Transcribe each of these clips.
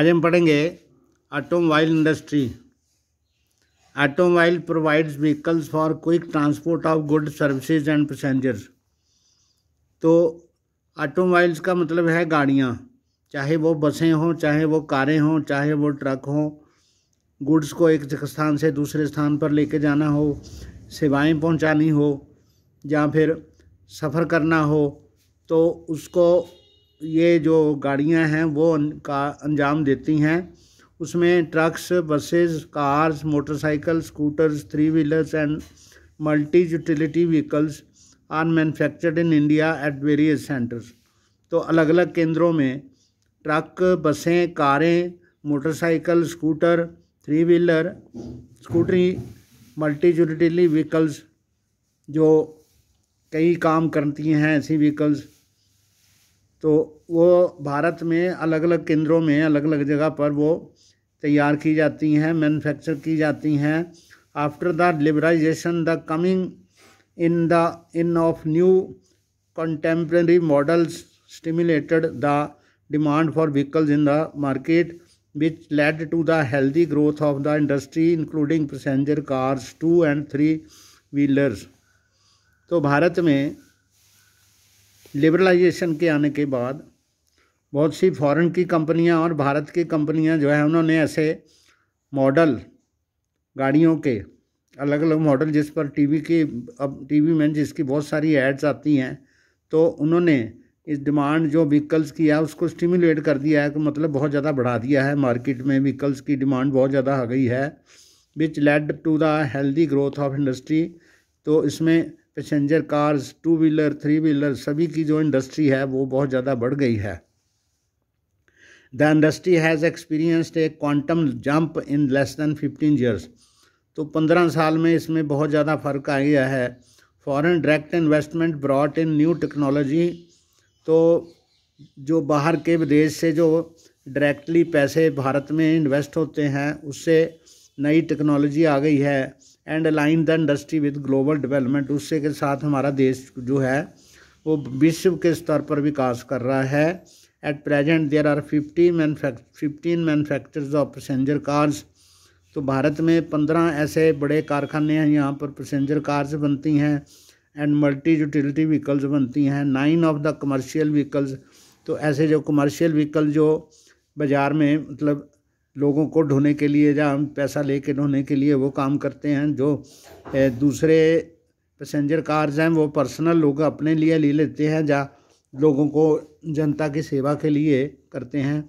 आज हम पढ़ेंगे automobile industry automobile provides vehicles for quick transport of good services and passengers तो automobiles का मतलब है गाड़ियाँ चाहे वो बसें हों चाहे वो कारें हों चाहे वो ट्रक हों गुड्स को एक स्थान से दूसरे स्थान पर लेके जाना हो सेवाएं पहुंचानी हो या फिर सफ़र करना हो तो उसको ये जो गाड़ियां हैं वो का अंजाम देती हैं उसमें trucks buses cars motorcycle scooters three wheelers and multi utility vehicles are manufactured in India at various centres तो अलग अलग केंद्रों में ट्रक बसें कारें motorcycle scooter three wheeler Scooty multi utility vehicles जो कई काम करती हैं ऐसी व्हीकल्स तो वो भारत में अलग अलग केंद्रों में अलग अलग जगह पर वो तैयार की जाती हैं मैन्युफैक्चर की जाती हैं after the liberalisation the coming in the in of new contemporary models stimulated the demand for vehicles in the market which led to the healthy growth of the industry including passenger cars two and three wheelers तो भारत में liberalisation के आने के बाद बहुत सी foreign की कंपनियां और भारत की कंपनियां जो है उन्होंने ऐसे मॉडल गाड़ियों के अलग अलग मॉडल जिस पर टीवी के अब टीवी में जिसकी बहुत सारी एड्स आती हैं तो उन्होंने इस डिमांड जो व्हीकल्स की है उसको स्टिमुलेट कर दिया है कि मतलब बहुत ज़्यादा बढ़ा दिया है मार्केट में व्हीकल्स की डिमांड बहुत ज़्यादा आ गई है which led to the healthy growth of industry तो इसमें passenger cars two wheeler three wheeler सभी की जो इंडस्ट्री है वो बहुत ज़्यादा बढ़ गई है the industry has experienced a quantum jump in less than fifteen years तो पंद्रह साल में इसमें बहुत ज़्यादा फ़र्क आ गया है foreign direct investment brought in new technology तो जो बाहर के विदेश से जो डायरेक्टली पैसे भारत में इन्वेस्ट होते हैं उससे नई टेक्नोलॉजी आ गई है and align the industry with global development उससे के साथ हमारा देश जो है वो विश्व के स्तर पर विकास कर रहा है at present there are fifty manufact fifteen manufacturer of passenger cars तो भारत में पंद्रह ऐसे बड़े कारखाने हैं यहाँ पर पैसेंजर कार्स बनती हैं एंड मल्टी यूटिलिटी व्हीकल्स बनती हैं nine of the commercial vehicles तो ऐसे जो कमर्शियल व्हीकल जो बाज़ार में मतलब लोगों को ढोने के लिए या हम पैसा ले कर ढोने के लिए वो काम करते हैं जो दूसरे पैसेंजर कार्स हैं वो पर्सनल लोग अपने लिए ले लेते हैं या लोगों को जनता की सेवा के लिए करते हैं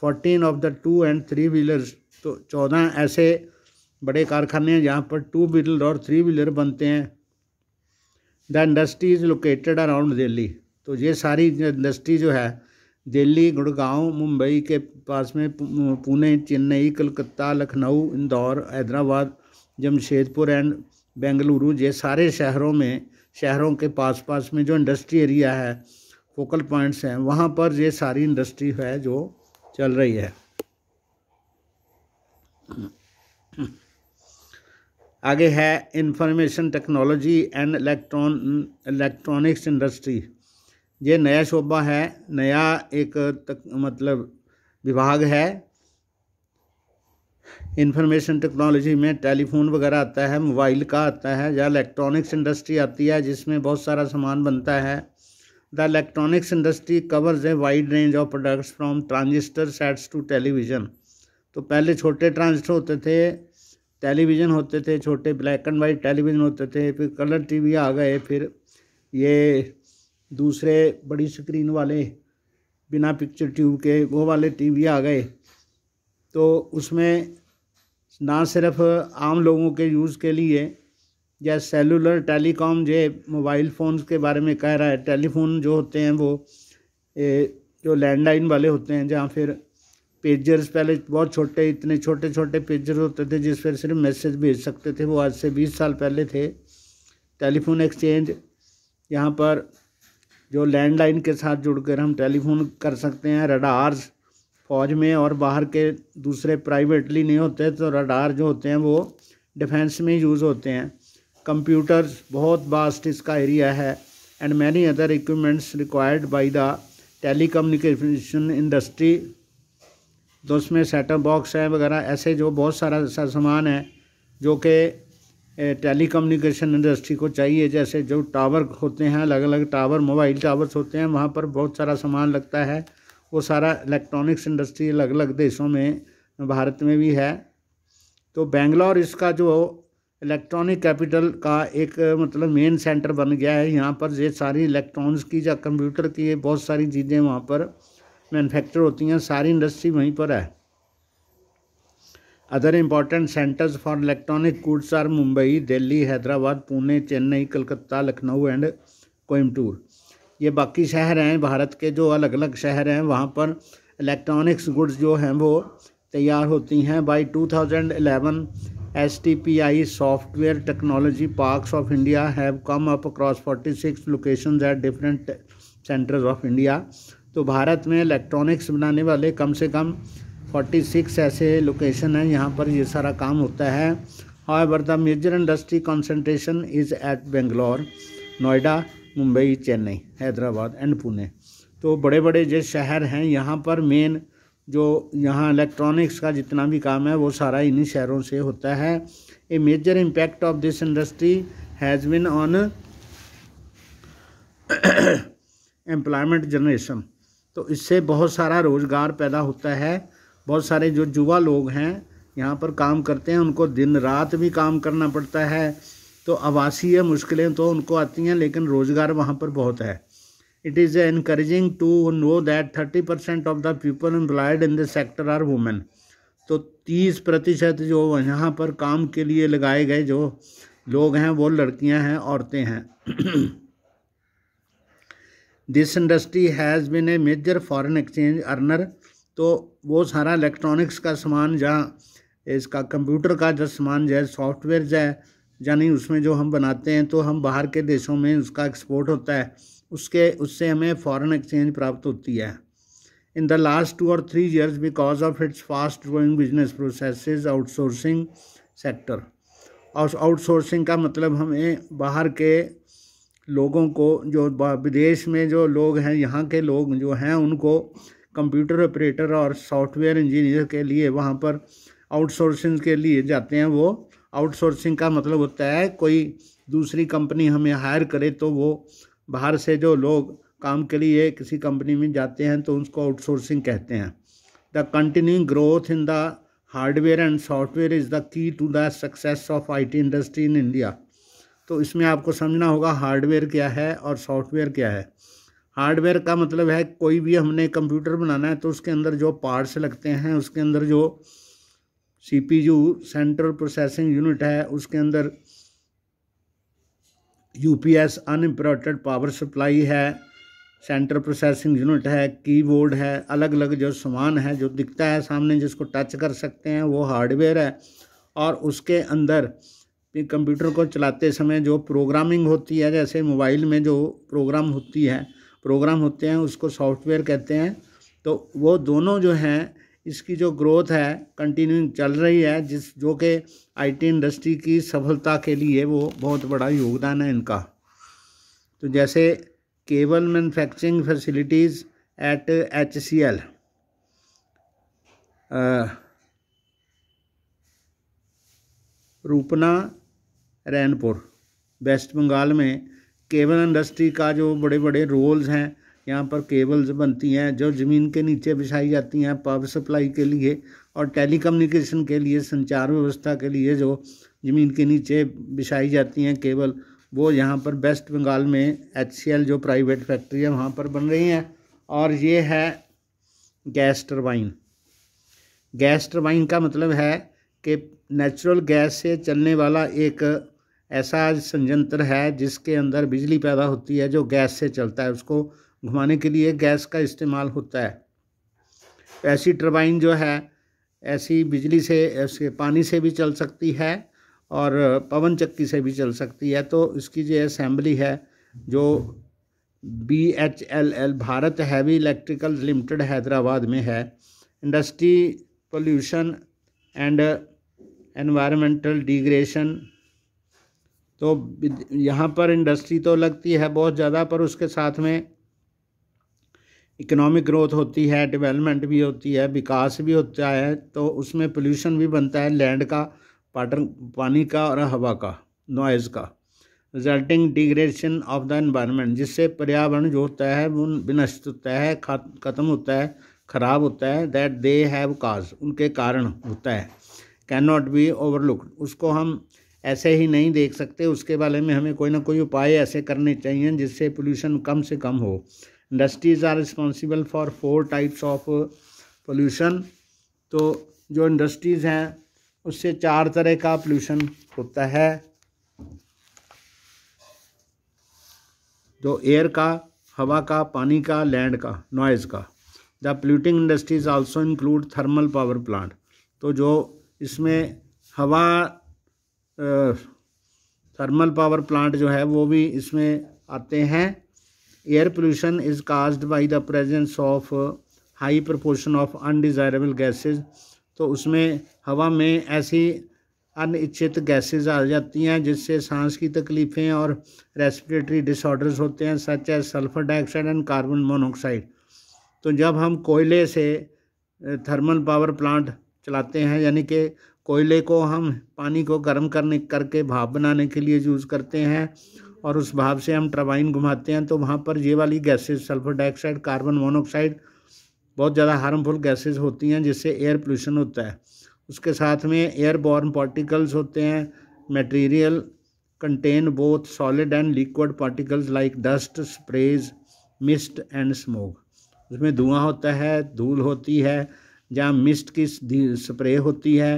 fourteen of the two and three wheelers तो चौदह ऐसे बड़े कारखाने हैं जहाँ पर टू व्हीलर और थ्री व्हीलर बनते हैं the industry is located around Delhi तो ये सारी इंडस्ट्री जो है दिल्ली गुड़गांव मुंबई के पास में पुणे चेन्नई कलकत्ता लखनऊ इंदौर हैदराबाद जमशेदपुर एंड बेंगलुरु ये सारे शहरों में शहरों के पास पास में जो इंडस्ट्री एरिया है फोकल पॉइंट्स हैं वहाँ पर ये सारी इंडस्ट्री है जो चल रही है आगे है information technology and electron electronics industry ये नया शोबा है नया एक तक, मतलब विभाग है इंफॉर्मेशन टेक्नोलॉजी में टेलीफोन वगैरह आता है मोबाइल का आता है या इलेक्ट्रॉनिक्स इंडस्ट्री आती है जिसमें बहुत सारा सामान बनता है the electronics industry covers a wide range of products from transistor sets to television तो पहले छोटे ट्रांजिस्टर होते थे टेलीविज़न होते थे छोटे ब्लैक एंड वाइट टेलीविज़न होते थे फिर कलर टी आ गए फिर ये दूसरे बड़ी स्क्रीन वाले बिना पिक्चर ट्यूब के वो वाले टीवी आ गए तो उसमें ना सिर्फ आम लोगों के यूज़ के लिए या सेलुलर टेलीकॉम जो मोबाइल फ़ोन्स के बारे में कह रहा है टेलीफोन जो होते हैं वो ए, जो लैंडलाइन वाले होते हैं जहाँ फिर पेजर्स पहले बहुत छोटे इतने छोटे छोटे पेजर होते थे जिस पर सिर्फ मैसेज भेज सकते थे वो आज से बीस साल पहले थे टेलीफोन एक्सचेंज यहाँ पर जो लैंडलाइन के साथ जुड़कर हम टेलीफोन कर सकते हैं रडार्स फौज में और बाहर के दूसरे प्राइवेटली नहीं होते तो रडार जो होते हैं वो डिफेंस में यूज़ होते हैं कंप्यूटर्स बहुत वास्ट इसका एरिया है and many other equipments required by the telecommunication industry तो उसमें सेटअप बॉक्स है वगैरह ऐसे जो बहुत सारा ऐसा सामान है जो कि टेली कम्युनिकेशन इंडस्ट्री को चाहिए जैसे जो टावर होते हैं अलग अलग टावर मोबाइल टावर्स होते हैं वहाँ पर बहुत सारा सामान लगता है वो सारा इलेक्ट्रॉनिक्स इंडस्ट्री अलग अलग देशों में भारत में भी है तो बेंगलोर इसका जो इलेक्ट्रॉनिक कैपिटल का एक मतलब मेन सेंटर बन गया है यहाँ पर ये सारी इलेक्ट्रॉनिक्स की या कंप्यूटर की बहुत सारी चीज़ें वहाँ पर मैनुफैक्चर होती हैं सारी इंडस्ट्री वहीं पर है other important centres for electronic goods are Mumbai Delhi Hyderabad Pune Chennai Calcutta Lucknow and Coimbatore ये बाकी शहर हैं भारत के जो अलग अलग शहर हैं वहाँ पर इलेक्ट्रॉनिक्स गुड्स जो हैं वो तैयार होती हैं by 2011 thousand eleven S T P I software technology parks of India have come up across forty six location at different centres of India तो भारत में इलेक्ट्रॉनिक्स बनाने वाले कम से कम फोर्टी सिक्स ऐसे लोकेशन हैं यहाँ पर ये सारा काम होता है ever the major industry concentration is at Bangalore Noida Mumbai Chennai Hyderabad and Pune तो बड़े बड़े जो शहर हैं यहाँ पर मेन जो यहाँ इलेक्ट्रॉनिक्स का जितना भी काम है वो सारा इन्हीं शहरों से होता है a major impact of this industry has been on employment generation तो इससे बहुत सारा रोज़गार पैदा होता है बहुत सारे जो युवा लोग हैं यहाँ पर काम करते हैं उनको दिन रात भी काम करना पड़ता है तो आवासीय मुश्किलें तो उनको आती हैं लेकिन रोज़गार वहाँ पर बहुत है it is encouraging to know that thirty percent of the people employed in the sector are women तो तीस प्रतिशत जो यहाँ पर काम के लिए लगाए गए जो लोग हैं वो लड़कियाँ हैं औरतें हैं this industry has been a major foreign exchange earner तो वो सारा इलेक्ट्रॉनिक्स का सामान जहाँ इसका कंप्यूटर का जो सामान जो है सॉफ्टवेयर जो है यानी उसमें जो हम बनाते हैं तो हम बाहर के देशों में उसका एक्सपोर्ट होता है उसके उससे हमें फॉरेन एक्सचेंज प्राप्त होती है इन द लास्ट टू और three years because of its fast growing business process outsourcing sector और आउटसोर्सिंग का मतलब हमें बाहर के लोगों को जो विदेश में जो लोग हैं यहाँ के लोग जो हैं उनको कंप्यूटर ऑपरेटर और सॉफ्टवेयर इंजीनियर के लिए वहाँ पर आउटसोर्सिंग के लिए जाते हैं वो आउटसोर्सिंग का मतलब होता है कोई दूसरी कंपनी हमें हायर करे तो वो बाहर से जो लोग काम के लिए किसी कंपनी में जाते हैं तो उसको आउटसोर्सिंग कहते हैं the continue growth in the hardware and software is the key to the success of IT industry in India तो इसमें आपको समझना होगा हार्डवेयर क्या है और सॉफ्टवेयर क्या है हार्डवेयर का मतलब है कोई भी हमने कंप्यूटर बनाना है तो उसके अंदर जो पार्ट्स लगते हैं उसके अंदर जो C P U central processing unit है उसके अंदर U P S uninterrupted power supply है सेंट्रल प्रोसेसिंग यूनिट है कीबोर्ड है अलग अलग जो सामान है जो दिखता है सामने जिसको टच कर सकते हैं वो हार्डवेयर है और उसके अंदर कंप्यूटर को चलाते समय जो प्रोग्रामिंग होती है जैसे मोबाइल में जो प्रोग्राम होती है प्रोग्राम होते हैं उसको सॉफ्टवेयर कहते हैं तो वो दोनों जो हैं इसकी जो ग्रोथ है कंटिन्यूइंग चल रही है जिस जो कि आईटी इंडस्ट्री की सफलता के लिए वो बहुत बड़ा योगदान है इनका तो जैसे cable manufacturing facilities at H C L Rupnarainpur West Bengal में केबल इंडस्ट्री का जो बड़े बड़े रोल्स हैं यहाँ पर केबल्स बनती हैं जो ज़मीन के नीचे बिछाई जाती हैं पावर सप्लाई के लिए और टेलीकम्युनिकेशन के लिए संचार व्यवस्था के लिए जो ज़मीन के नीचे बिछाई जाती हैं केबल वो यहाँ पर वेस्ट बंगाल में एच जो प्राइवेट फैक्ट्री है वहाँ पर बन रही हैं और ये है गैस टरबाइन गैस टरबाइन का मतलब है कि नेचुरल गैस से चलने वाला एक ऐसा संयंत्र है जिसके अंदर बिजली पैदा होती है जो गैस से चलता है उसको घुमाने के लिए गैस का इस्तेमाल होता है ऐसी टरबाइन जो है ऐसी बिजली से ऐसे पानी से भी चल सकती है और पवन चक्की से भी चल सकती है तो इसकी जो असेंबली है जो B H L L Bharat heavy electrical limited Hyderabad में है industry pollution and environmental degradation तो यहाँ पर इंडस्ट्री तो लगती है बहुत ज़्यादा पर उसके साथ में इकोनॉमिक ग्रोथ होती है डेवलपमेंट भी होती है विकास भी होता है तो उसमें पोल्यूशन भी बनता है लैंड का पाटर पानी का और हवा का नॉइज़ का resulting degradation of the environment जिससे पर्यावरण जो होता है वो विनष्ट होता है ख़त्म होता है खराब होता है दैट दे हैव काज उनके कारण होता है कैन नॉट बी ओवरलुक उसको हम ऐसे ही नहीं देख सकते उसके बारे में हमें कोई ना कोई उपाय ऐसे करने चाहिए जिससे पोल्यूशन कम से कम हो industries are responsible for four types of pollution तो जो इंडस्ट्रीज़ हैं उससे चार तरह का पोल्यूशन होता है जो एयर का हवा का पानी का लैंड का नॉइज़ का the polluting industries also include thermal power plant तो जो इसमें हवा थर्मल पावर प्लांट जो है वो भी इसमें आते हैं air pollution is caused by the presence of high proportion of undesirable gases तो उसमें हवा में ऐसी अनिच्छित गैसेस आ जाती हैं जिससे सांस की तकलीफ़ें और रेस्पिरेटरी डिसऑर्डर्स होते हैं such as sulphur dioxide and carbon monoxide तो जब हम कोयले से थर्मल पावर प्लांट चलाते हैं यानी कि कोयले को हम पानी को गर्म करने करके भाप बनाने के लिए यूज़ करते हैं और उस भाप से हम ट्रबाइन घुमाते हैं तो वहाँ पर ये वाली gases sulphur dioxide carbon monoxide बहुत ज़्यादा हार्मफुल गैसेज होती हैं जिससे एयर पोल्यूशन होता है उसके साथ में एयर बॉर्न पार्टिकल्स होते हैं material contain both solid and liquid particles like dust sprays mist and smoke उसमें धुआं होता है धूल होती है जहाँ मिस्ट की स्प्रे होती है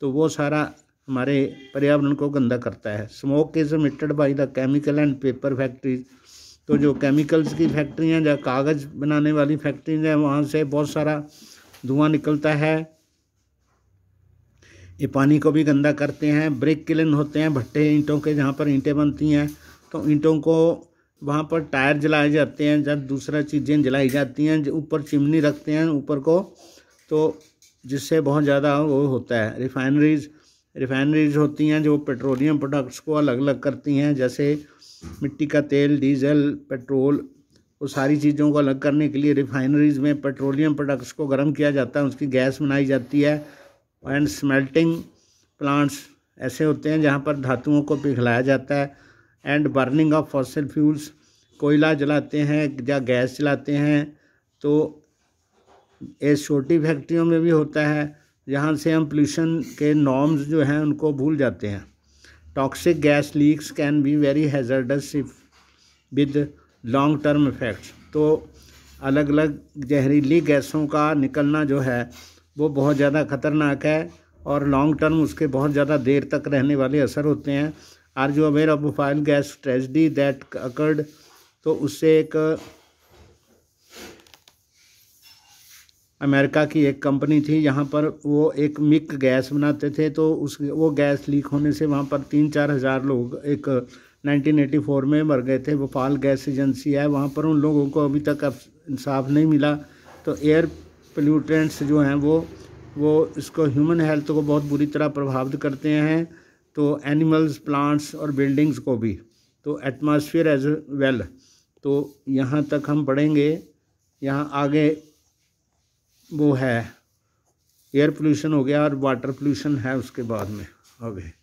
तो वो सारा हमारे पर्यावरण को गंदा करता है smoke is emitted by the chemical and paper factories तो जो केमिकल्स की फैक्ट्रियाँ या कागज़ बनाने वाली फैक्ट्रीज हैं वहाँ से बहुत सारा धुआं निकलता है ये पानी को भी गंदा करते हैं ब्रेक किलन होते हैं भट्टे ईंटों के जहाँ पर ईंटें बनती हैं तो ईंटों को वहाँ पर टायर जलाए जाते हैं जब दूसरा चीज़ें जलाई जाती हैं ऊपर चिमनी रखते हैं ऊपर को तो जिससे बहुत ज़्यादा वो होता है रिफाइनरीज रिफाइनरीज होती हैं जो पेट्रोलियम प्रोडक्ट्स को अलग अलग करती हैं जैसे मिट्टी का तेल डीजल पेट्रोल वो सारी चीज़ों को अलग करने के लिए रिफाइनरीज में पेट्रोलियम प्रोडक्ट्स को गर्म किया जाता है उसकी गैस बनाई जाती है एंड स्मेल्टिंग प्लांट्स ऐसे होते हैं जहाँ पर धातुओं को पिघलाया जाता है and burning of fossil fuels कोयला जलाते हैं या गैस जलाते हैं तो ये छोटी फैक्ट्रियों में भी होता है जहाँ से हम पोल्यूशन के नॉर्म्स जो हैं उनको भूल जाते हैं toxic gas leaks can be very hazardous with long term effects तो अलग अलग जहरीली गैसों का निकलना जो है वो बहुत ज़्यादा ख़तरनाक है और लॉन्ग टर्म उसके बहुत ज़्यादा देर तक रहने वाले असर होते हैं आर जो aware of file gas tragedy that occurred तो उससे एक अमेरिका की एक कंपनी थी यहाँ पर वो एक मिक गैस बनाते थे तो उस वो गैस लीक होने से वहाँ पर तीन चार हज़ार लोग एक 1984 में मर गए थे भोपाल गैस एजेंसी है वहाँ पर उन लोगों को अभी तक इंसाफ नहीं मिला तो एयर पोल्यूटेंट्स जो हैं वो वो इसको ह्यूमन हेल्थ को बहुत बुरी तरह प्रभावित करते हैं तो एनिमल्स प्लांट्स और बिल्डिंग्स को भी तो एटमॉस्फेयर एज वेल तो यहाँ तक हम पढ़ेंगे यहाँ आगे वो है एयर पोल्यूशन हो गया और वाटर पोल्यूशन है उसके बाद में अभी